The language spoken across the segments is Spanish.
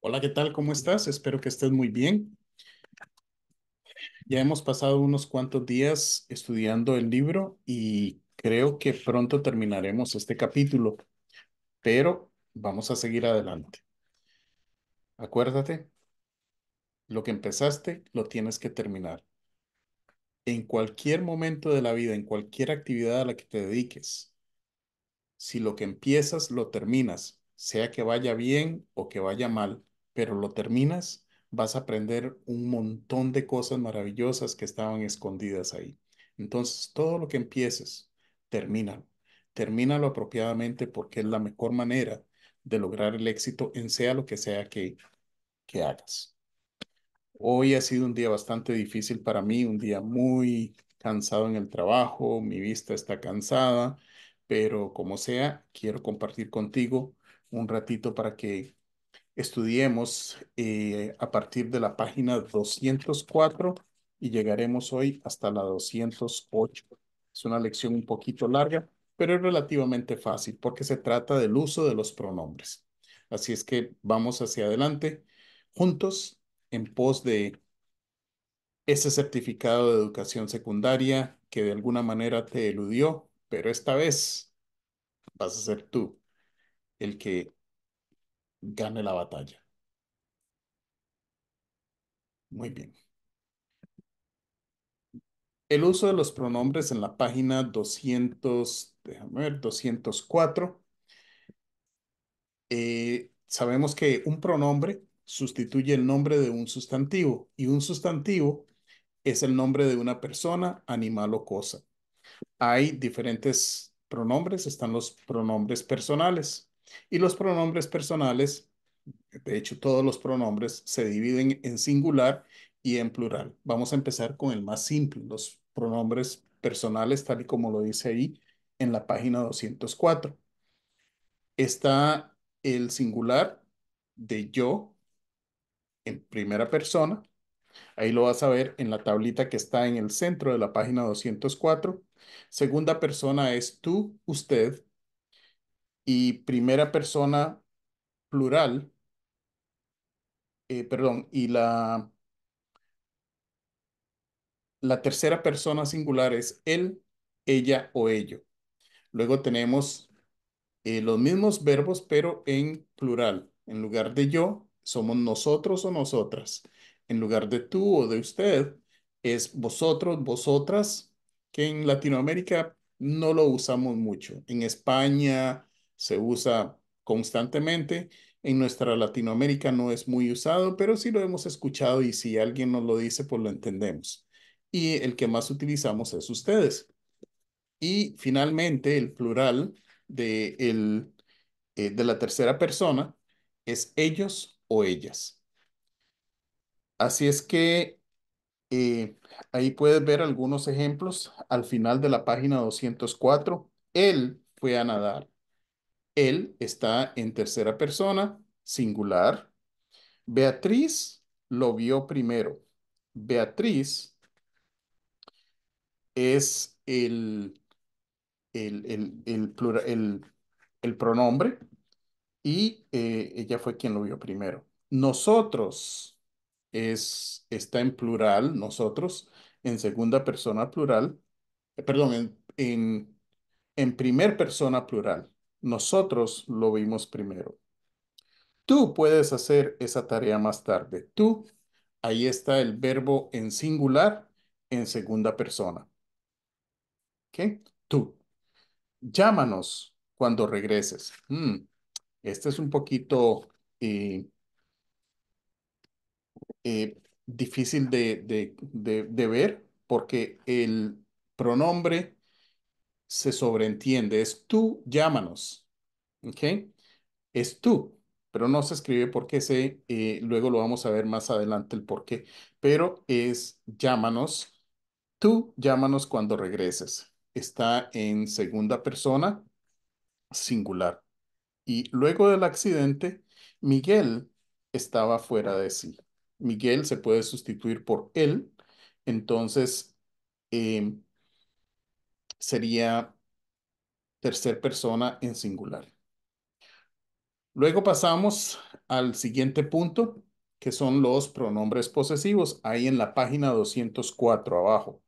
Hola, ¿qué tal? ¿Cómo estás? Espero que estés muy bien. Ya hemos pasado unos cuantos días estudiando el libro y creo que pronto terminaremos este capítulo, pero vamos a seguir adelante. Acuérdate, lo que empezaste lo tienes que terminar. En cualquier momento de la vida, en cualquier actividad a la que te dediques, si lo que empiezas lo terminas, sea que vaya bien o que vaya mal, pero lo terminas, vas a aprender un montón de cosas maravillosas que estaban escondidas ahí. Entonces, todo lo que empieces, termina. Termínalo apropiadamente porque es la mejor manera de lograr el éxito en sea lo que sea que, que hagas. Hoy ha sido un día bastante difícil para mí, un día muy cansado en el trabajo, mi vista está cansada, pero como sea, quiero compartir contigo un ratito para que estudiemos eh, a partir de la página 204 y llegaremos hoy hasta la 208. Es una lección un poquito larga, pero es relativamente fácil porque se trata del uso de los pronombres. Así es que vamos hacia adelante juntos en pos de ese certificado de educación secundaria que de alguna manera te eludió, pero esta vez vas a ser tú el que gane la batalla. Muy bien. El uso de los pronombres en la página 200, déjame ver, 204. Eh, sabemos que un pronombre sustituye el nombre de un sustantivo y un sustantivo es el nombre de una persona, animal o cosa. Hay diferentes pronombres, están los pronombres personales. Y los pronombres personales, de hecho todos los pronombres se dividen en singular y en plural. Vamos a empezar con el más simple, los pronombres personales, tal y como lo dice ahí en la página 204. Está el singular de yo en primera persona. Ahí lo vas a ver en la tablita que está en el centro de la página 204. Segunda persona es tú, usted y primera persona plural, eh, perdón, y la, la tercera persona singular es él, ella o ello. Luego tenemos eh, los mismos verbos, pero en plural. En lugar de yo, somos nosotros o nosotras. En lugar de tú o de usted, es vosotros, vosotras, que en Latinoamérica no lo usamos mucho. En España, se usa constantemente. En nuestra Latinoamérica no es muy usado, pero sí lo hemos escuchado y si alguien nos lo dice, pues lo entendemos. Y el que más utilizamos es ustedes. Y finalmente, el plural de, eh, de la tercera persona es ellos o ellas. Así es que eh, ahí puedes ver algunos ejemplos al final de la página 204. Él fue a nadar. Él está en tercera persona, singular. Beatriz lo vio primero. Beatriz es el, el, el, pronombre y eh, ella fue quien lo vio primero. Nosotros es, está en plural, nosotros, en segunda persona plural, eh, perdón, en, en, en primer persona plural. Nosotros lo vimos primero. Tú puedes hacer esa tarea más tarde. Tú, ahí está el verbo en singular en segunda persona. ¿Qué? Tú. Llámanos cuando regreses. Mm, este es un poquito eh, eh, difícil de ver porque el pronombre se sobreentiende. Es tú, llámanos. ¿Ok? Es tú, pero no se escribe porque se, eh, luego lo vamos a ver más adelante el por qué, pero es llámanos. Tú, llámanos cuando regreses. Está en segunda persona, singular. Y luego del accidente, Miguel estaba fuera de sí. Miguel se puede sustituir por él. Entonces, eh, sería tercer persona en singular. Luego pasamos al siguiente punto, que son los pronombres posesivos, ahí en la página 204 abajo.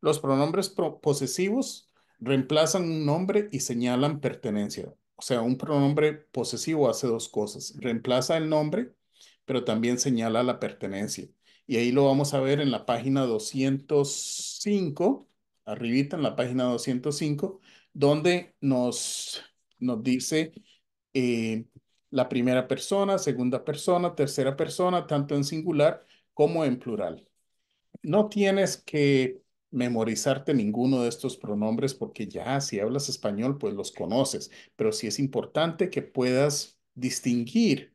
Los pronombres posesivos reemplazan un nombre y señalan pertenencia. O sea, un pronombre posesivo hace dos cosas. Reemplaza el nombre, pero también señala la pertenencia. Y ahí lo vamos a ver en la página 205 arribita en la página 205, donde nos, nos dice eh, la primera persona, segunda persona, tercera persona, tanto en singular como en plural. No tienes que memorizarte ninguno de estos pronombres porque ya si hablas español, pues los conoces, pero sí es importante que puedas distinguir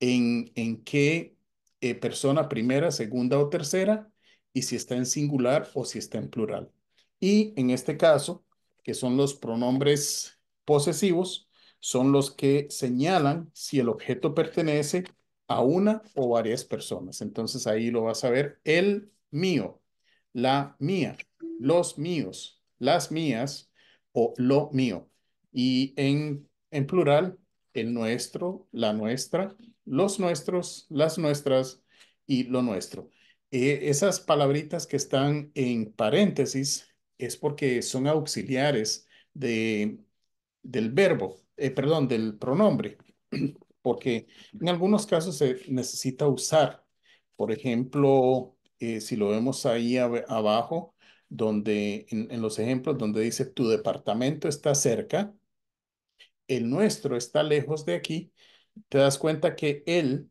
en, en qué eh, persona primera, segunda o tercera y si está en singular o si está en plural. Y en este caso, que son los pronombres posesivos, son los que señalan si el objeto pertenece a una o varias personas. Entonces ahí lo vas a ver, el mío, la mía, los míos, las mías o lo mío. Y en, plural, el nuestro, la nuestra, los nuestros, las nuestras y lo nuestro. Eh, esas palabritas que están en paréntesis es porque son auxiliares de, del verbo, eh, perdón, del pronombre, porque en algunos casos se necesita usar. Por ejemplo, eh, si lo vemos ahí abajo, donde en, los ejemplos donde dice tu departamento está cerca, el nuestro está lejos de aquí, te das cuenta que él,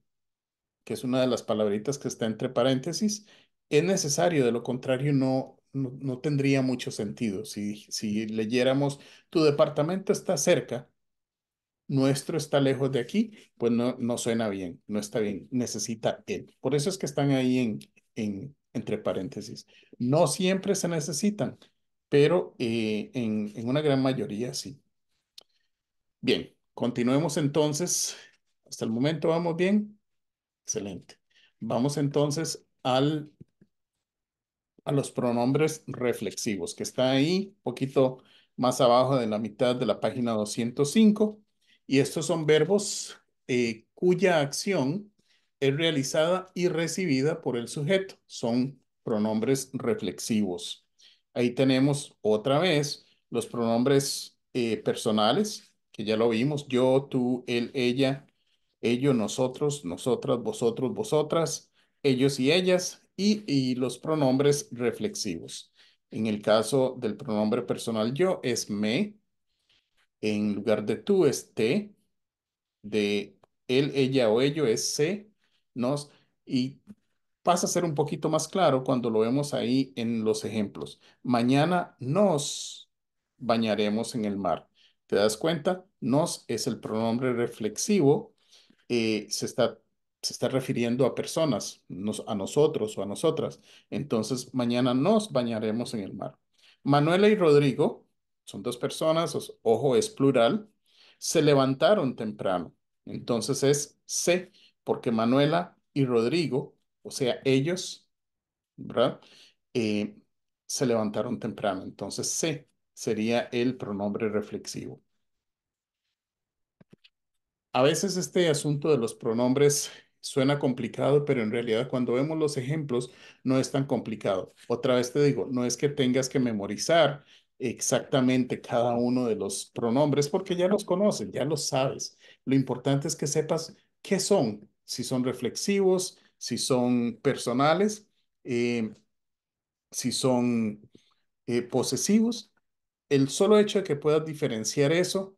que es una de las palabritas que está entre paréntesis, es necesario, de lo contrario no, no, tendría mucho sentido. Si, si leyéramos, tu departamento está cerca, nuestro está lejos de aquí, pues no, no suena bien, no está bien, necesita él. Por eso es que están ahí en, en entre paréntesis. No siempre se necesitan, pero eh, en, en una gran mayoría sí. Bien, continuemos entonces. Hasta el momento vamos bien. Excelente. Vamos entonces al a los pronombres reflexivos, que está ahí, poquito más abajo de la mitad de la página 205. Y estos son verbos eh, cuya acción es realizada y recibida por el sujeto. Son pronombres reflexivos. Ahí tenemos otra vez los pronombres eh, personales, que ya lo vimos, yo, tú, él, ella, ellos, nosotros, nosotras, vosotros, vosotras, ellos y ellas, y, los pronombres reflexivos. En el caso del pronombre personal yo es me, en lugar de tú es te, de él, ella o ello es se, nos, y pasa a ser un poquito más claro cuando lo vemos ahí en los ejemplos. Mañana nos bañaremos en el mar. ¿Te das cuenta? Nos es el pronombre reflexivo. Eh, se está se está refiriendo a personas, a nosotros o a nosotras. Entonces, mañana nos bañaremos en el mar. Manuela y Rodrigo, son dos personas, ojo, es plural, se levantaron temprano. Entonces es C, porque Manuela y Rodrigo, o sea, ellos, ¿verdad? Eh, se levantaron temprano. Entonces se sería el pronombre reflexivo. A veces este asunto de los pronombres Suena complicado, pero en realidad cuando vemos los ejemplos no es tan complicado. Otra vez te digo, no es que tengas que memorizar exactamente cada uno de los pronombres porque ya los conoces, ya los sabes. Lo importante es que sepas qué son, si son reflexivos, si son personales, eh, si son eh, posesivos. El solo hecho de que puedas diferenciar eso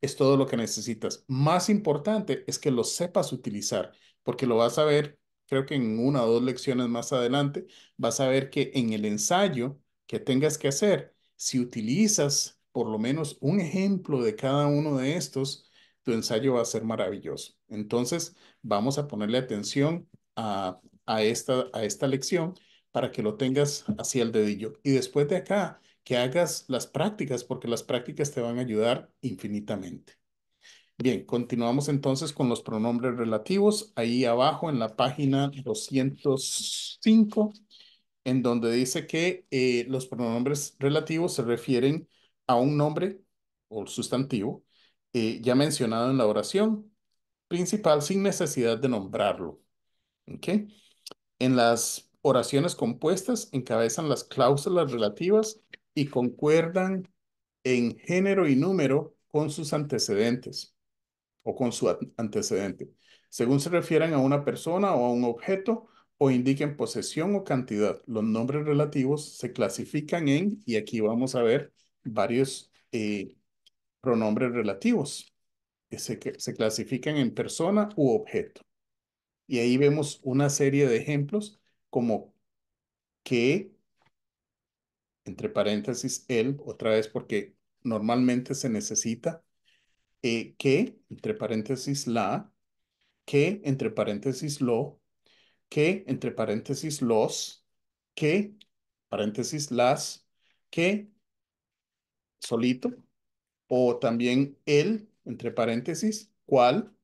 es todo lo que necesitas. Más importante es que lo sepas utilizar porque lo vas a ver, creo que en una o dos lecciones más adelante, vas a ver que en el ensayo que tengas que hacer, si utilizas por lo menos un ejemplo de cada uno de estos, tu ensayo va a ser maravilloso. Entonces, vamos a ponerle atención a, a, esta, a esta lección para que lo tengas hacia el dedillo. Y después de acá, que hagas las prácticas, porque las prácticas te van a ayudar infinitamente. Bien, continuamos entonces con los pronombres relativos. Ahí abajo en la página 205, en donde dice que eh, los pronombres relativos se refieren a un nombre o sustantivo eh, ya mencionado en la oración principal sin necesidad de nombrarlo. En las oraciones compuestas encabezan las cláusulas relativas y concuerdan en género y número con sus antecedentes o con su antecedente, según se refieran a una persona o a un objeto o indiquen posesión o cantidad. Los nombres relativos se clasifican en, y aquí vamos a ver varios eh, pronombres relativos que se, se clasifican en persona u objeto. Y ahí vemos una serie de ejemplos como que, entre paréntesis, él, otra vez porque normalmente se necesita eh, que, entre paréntesis, la, que, entre paréntesis, lo, que, entre paréntesis, los, que, paréntesis, las, que, solito, o también el, entre paréntesis, cual,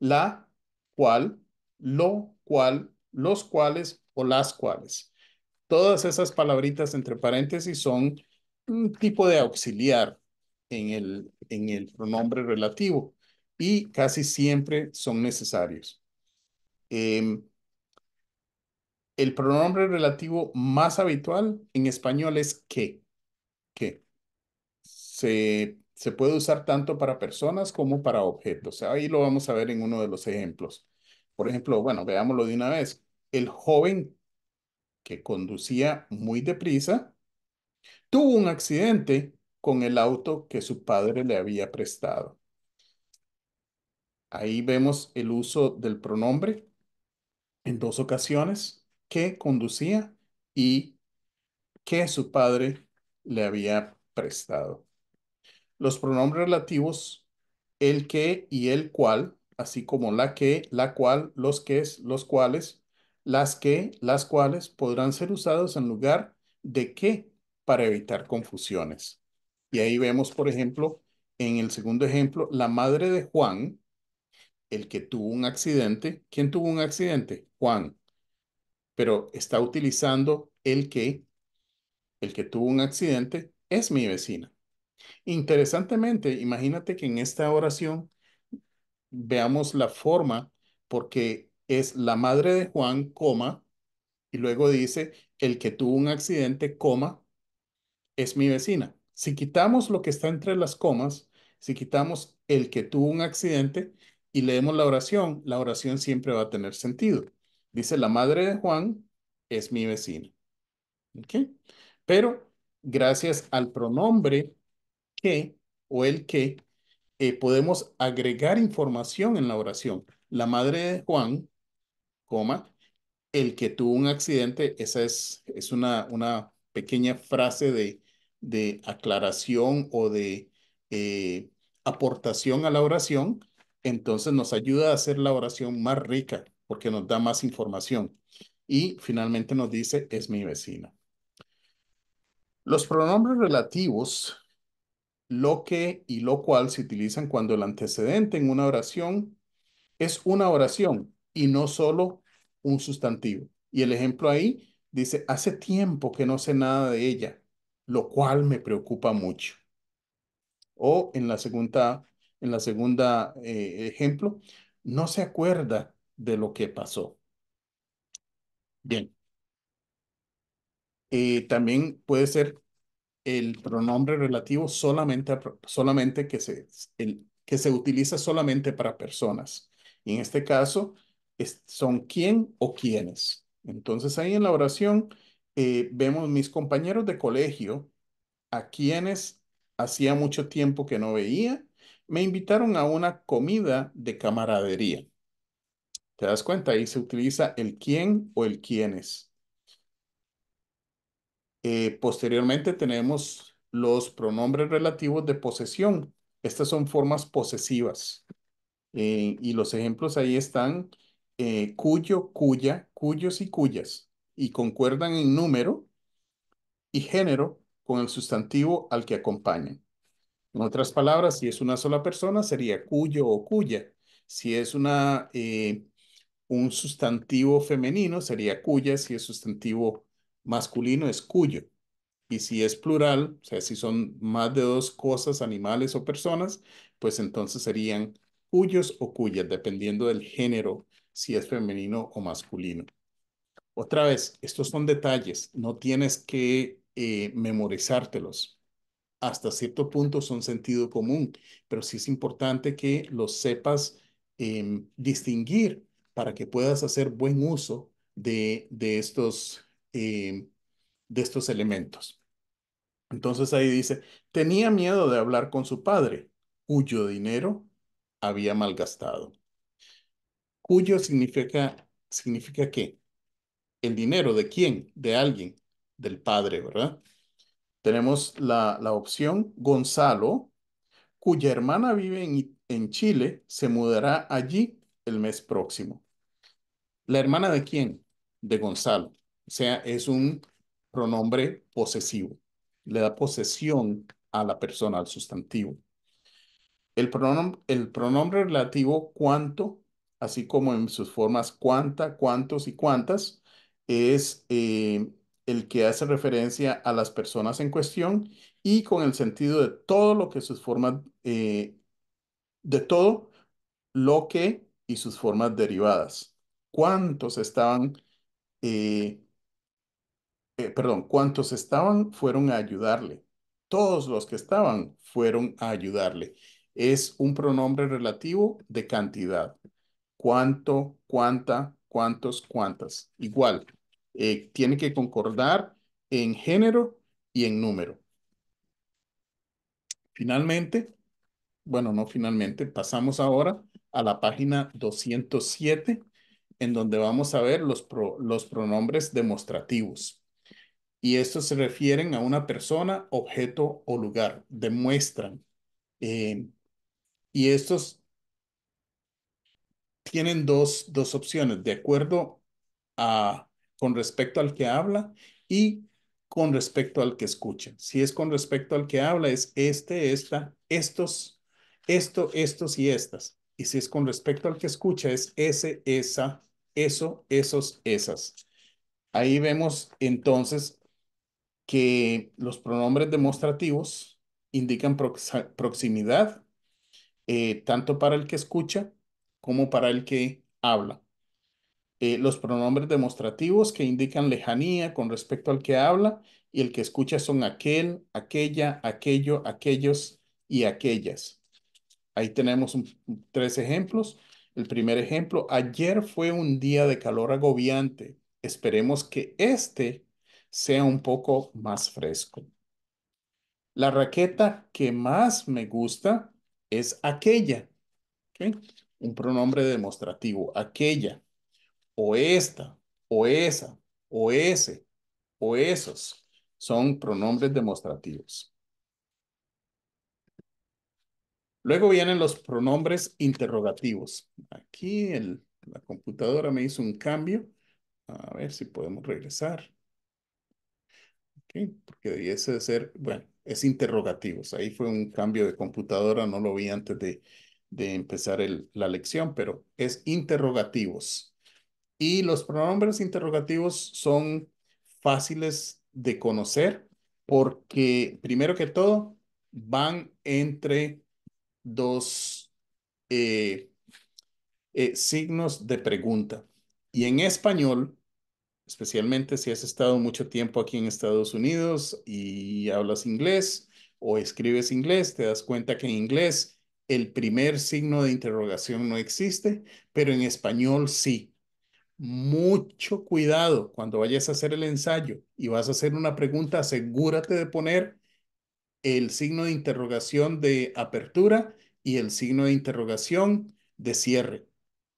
la, cual, lo, cual, los cuales o las cuales. Todas esas palabritas entre paréntesis son un tipo de auxiliar en el, en el pronombre relativo y casi siempre son necesarios. Em, el pronombre relativo más habitual en español es que. que. Se, se puede usar tanto para personas como para objetos. Ahí lo vamos a ver en uno de los ejemplos. Por ejemplo, bueno, veámoslo de una vez. El joven que conducía muy deprisa tuvo un accidente con el auto que su padre le había prestado. Ahí vemos el uso del pronombre en dos ocasiones, que conducía y que su padre le había prestado. Los pronombres relativos, el que y el cual, así como la que, la cual, los que, los cuales, las que, las cuales podrán ser usados en lugar de que para evitar confusiones. Y ahí vemos, por ejemplo, en el segundo ejemplo, la madre de Juan, el que tuvo un accidente. ¿Quién tuvo un accidente? Juan. Pero está utilizando el que, el que tuvo un accidente es mi vecina. Interesantemente, imagínate que en esta oración veamos la forma porque es la madre de Juan, coma, y luego dice, el que tuvo un accidente, coma, es mi vecina. Si quitamos lo que está entre las comas, si quitamos el que tuvo un accidente y leemos la oración, la oración siempre va a tener sentido. Dice, la madre de Juan es mi vecina. Pero gracias al pronombre que o el que, eh, podemos agregar información en la oración. La madre de Juan, coma, el que tuvo un accidente, esa es, es una, una pequeña frase de, de aclaración o de eh, aportación a la oración, entonces nos ayuda a hacer la oración más rica porque nos da más información. Y finalmente nos dice, es mi vecina. Los pronombres relativos, lo que y lo cual se utilizan cuando el antecedente en una oración es una oración y no solo un sustantivo. Y el ejemplo ahí dice, hace tiempo que no sé nada de ella lo cual me preocupa mucho. O en la segunda, en la segunda eh, ejemplo, no se acuerda de lo que pasó. Bien. Eh, también puede ser el pronombre relativo solamente, solamente que, se, que se utiliza solamente para personas. Y en este caso, son quién o quiénes. Entonces ahí en la oración eh, vemos mis compañeros de colegio, a quienes hacía mucho tiempo que no veía, me invitaron a una comida de camaradería. ¿Te das cuenta? Ahí se utiliza el quién o el quiénes. Eh, posteriormente tenemos los pronombres relativos de posesión. Estas son formas posesivas. Eh, y los ejemplos ahí están cuyo, cuya, cuyos y cuyas y concuerdan en número y género con el sustantivo al que acompañan. En otras palabras, si es una sola persona, sería cuyo o cuya. Si es una, eh, un sustantivo femenino, sería cuya. Si es sustantivo masculino, es cuyo. Y si es plural, o sea, si son más de dos cosas, animales o personas, pues entonces serían cuyos o cuyas, dependiendo del género, si es femenino o masculino. Otra vez, estos son detalles, no tienes que eh, memorizártelos. Hasta cierto punto son sentido común, pero sí es importante que los sepas em, distinguir para que puedas hacer buen uso de, estos, em, de estos elementos. Entonces ahí dice, tenía miedo de hablar con su padre, cuyo dinero había malgastado. Cuyo significa, significa qué? el dinero de quién, de alguien, del padre, ¿verdad? Tenemos la, opción Gonzalo, cuya hermana vive en, Chile, se mudará allí el mes próximo. ¿La hermana de quién? De Gonzalo. O sea, es un pronombre posesivo. Le da posesión a la persona, al sustantivo. El, el pronombre relativo cuánto, así como en sus formas cuánta, cuántos y cuántas, es eh, el que hace referencia a las personas en cuestión y con el sentido de todo lo que sus formas, eh, de todo lo que y sus formas derivadas. ¿Cuántos estaban, eh, perdón, cuántos estaban fueron a ayudarle? Todos los que estaban fueron a ayudarle. Es un pronombre relativo de cantidad. ¿Cuánto, cuánta, cuántos, cuántas? Igual, eh, tiene que concordar en género y en número. Finalmente, bueno, no finalmente, pasamos ahora a la página 207, en donde vamos a ver los, los pronombres demostrativos. Y estos se refieren a una persona, objeto o lugar, demuestran. Eh, y estos tienen dos, dos opciones, de acuerdo a con respecto al que habla y con respecto al que escucha. Si es con respecto al que habla, es este, esta, estos, esto, estos y estas. Y si es con respecto al que escucha, es ese, esa, eso, esos, esas. Ahí vemos entonces que los pronombres demostrativos indican proximidad, eh, tanto para el que escucha como para el que habla. Eh, los pronombres demostrativos que indican lejanía con respecto al que habla y el que escucha son aquel, aquella, aquello, aquellos y aquellas. Ahí tenemos tres ejemplos. El primer ejemplo, ayer fue un día de calor agobiante. Esperemos que este sea un poco más fresco. La raqueta que más me gusta es aquella. Un pronombre demostrativo, aquella o esta, o esa, o ese, o esos son pronombres demostrativos. Luego vienen los pronombres interrogativos. Aquí el, la computadora me hizo un cambio. A ver si podemos regresar. Okay, porque debiese de ser, bueno, es interrogativos. Ahí fue un cambio de computadora, no lo vi antes de, de empezar la lección, pero es interrogativos. Y los pronombres interrogativos son fáciles de conocer porque, primero que todo, van entre dos eh, eh, signos de pregunta. Y en español, especialmente si has estado mucho tiempo aquí en Estados Unidos y hablas inglés o escribes inglés, te das cuenta que en inglés el primer signo de interrogación no existe, pero en español sí mucho cuidado cuando vayas a hacer el ensayo y vas a hacer una pregunta, asegúrate de poner el signo de interrogación de apertura y el signo de interrogación de cierre.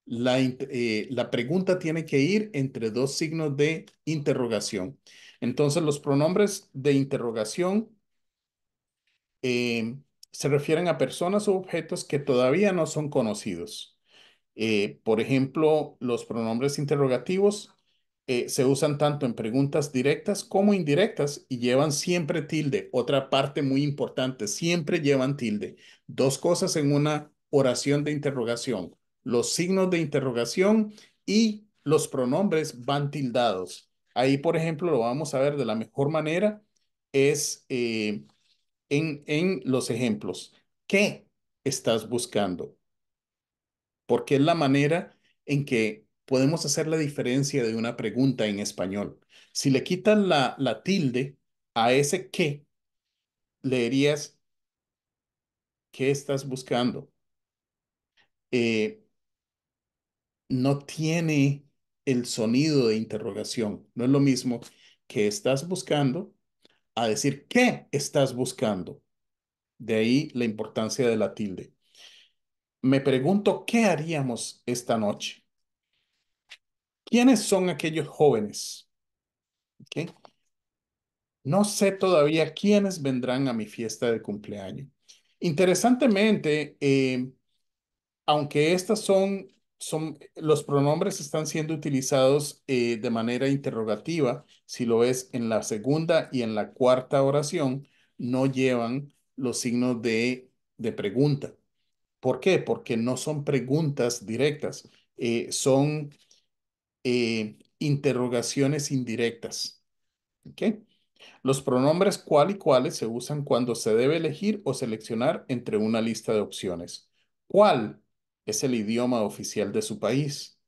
La, eh, pregunta tiene que ir entre dos signos de interrogación. Entonces, los pronombres de interrogación eh, se refieren a personas o objetos que todavía no son conocidos. Eh, por ejemplo, los pronombres interrogativos eh, se usan tanto en preguntas directas como indirectas y llevan siempre tilde. Otra parte muy importante, siempre llevan tilde. Dos cosas en una oración de interrogación. Los signos de interrogación y los pronombres van tildados. Ahí, por ejemplo, lo vamos a ver de la mejor manera, es eh, en, en los ejemplos. ¿Qué estás buscando? porque es la manera en que podemos hacer la diferencia de una pregunta en español. Si le quitas la, tilde a ese qué, leerías, ¿qué estás buscando? Eh, no tiene el sonido de interrogación. No es lo mismo que estás buscando a decir qué estás buscando. De ahí la importancia de la tilde me pregunto qué haríamos esta noche. ¿Quiénes son aquellos jóvenes? No sé todavía quiénes vendrán a mi fiesta de cumpleaños. Interesantemente, eh, aunque estas son, son, los pronombres están siendo utilizados eh, de manera interrogativa, si lo ves en la segunda y en la cuarta oración, no llevan los signos de, de pregunta. ¿Por qué? Porque no son preguntas directas, eh, son eh, interrogaciones indirectas. Los pronombres cuál y cuáles se usan cuando se debe elegir o seleccionar entre una lista de opciones. ¿Cuál es el idioma oficial de su país?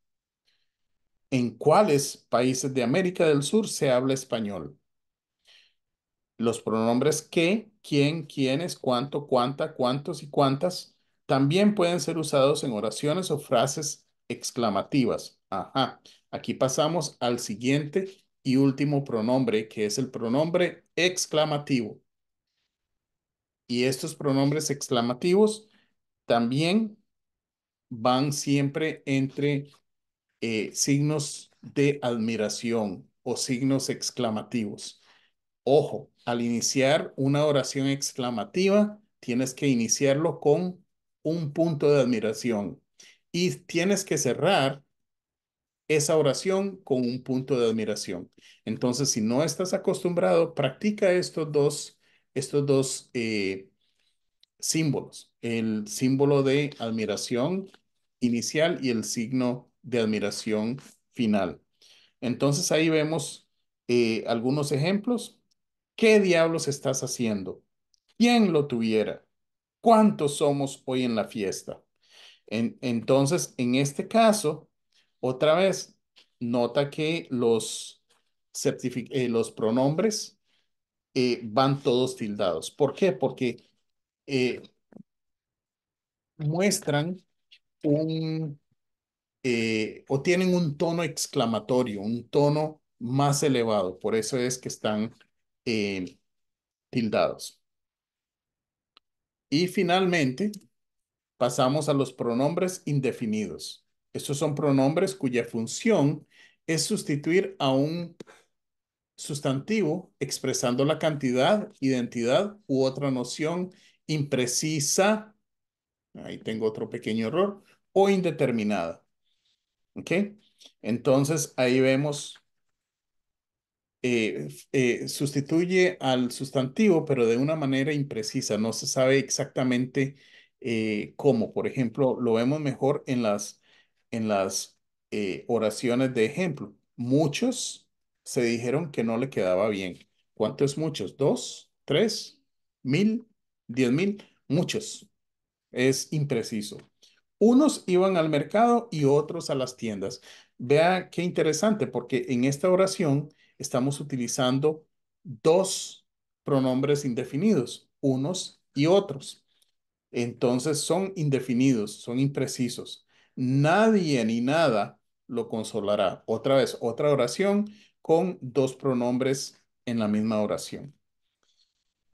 ¿En cuáles países de América del Sur se habla español? Los pronombres qué, quién, quiénes, cuánto, cuánta, cuántos y cuántas también pueden ser usados en oraciones o frases exclamativas. Ajá. Aquí pasamos al siguiente y último pronombre, que es el pronombre exclamativo. Y estos pronombres exclamativos también van siempre entre eh, signos de admiración o signos exclamativos. Ojo, al iniciar una oración exclamativa, tienes que iniciarlo con un punto de admiración y tienes que cerrar esa oración con un punto de admiración. Entonces, si no estás acostumbrado, practica estos dos, estos dos eh, símbolos, el símbolo de admiración inicial y el signo de admiración final. Entonces ahí vemos eh, algunos ejemplos. ¿Qué diablos estás haciendo? ¿Quién lo tuviera? ¿Cuántos somos hoy en la fiesta? entonces, en este caso, otra vez, nota que los, eh, los pronombres eh, van todos tildados. ¿Por qué? Porque eh, muestran un, o tienen un tono exclamatorio, un tono más elevado. Por eso es que están tildados. Y finalmente, pasamos a los pronombres indefinidos. Estos son pronombres cuya función es sustituir a un sustantivo expresando la cantidad, identidad u otra noción imprecisa, ahí tengo otro pequeño error, o indeterminada. ¿Ok? Entonces ahí vemos eh, eh, sustituye al sustantivo, pero de una manera imprecisa, no se sabe exactamente eh, cómo. Por ejemplo, lo vemos mejor en las, en las oraciones de ejemplo. Muchos se dijeron que no le quedaba bien. ¿Cuántos muchos? ¿Dos? ¿Tres? ¿Mil? ¿Diez mil? Muchos. Es impreciso. Unos iban al mercado y otros a las tiendas. Vea qué interesante, porque en esta oración estamos utilizando dos pronombres indefinidos, unos y otros. Entonces son indefinidos, son imprecisos. Nadie ni nada lo consolará. Otra vez, otra oración con dos pronombres en la misma oración.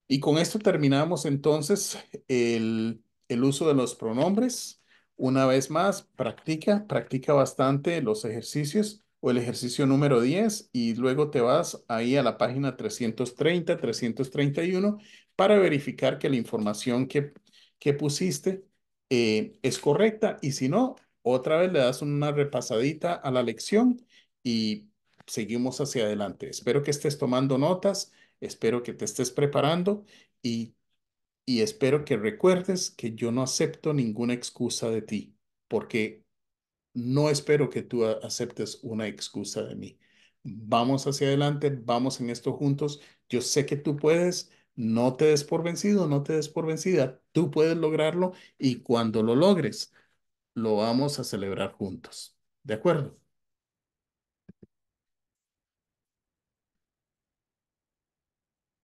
Y con esto terminamos entonces el, uso de los pronombres. Una vez más, practica, practica bastante los ejercicios o el ejercicio número 10 y luego te vas ahí a la página 330, 331 para verificar que la información que, que pusiste eh, es correcta y si no, otra vez le das una repasadita a la lección y seguimos hacia adelante. Espero que estés tomando notas, espero que te estés preparando y, y espero que recuerdes que yo no acepto ninguna excusa de ti porque no espero que tú aceptes una excusa de mí. Vamos hacia adelante, vamos en esto juntos. Yo sé que tú puedes, no te des por vencido, no te des por vencida. Tú puedes lograrlo y cuando lo logres, lo vamos a celebrar juntos. ¿De acuerdo?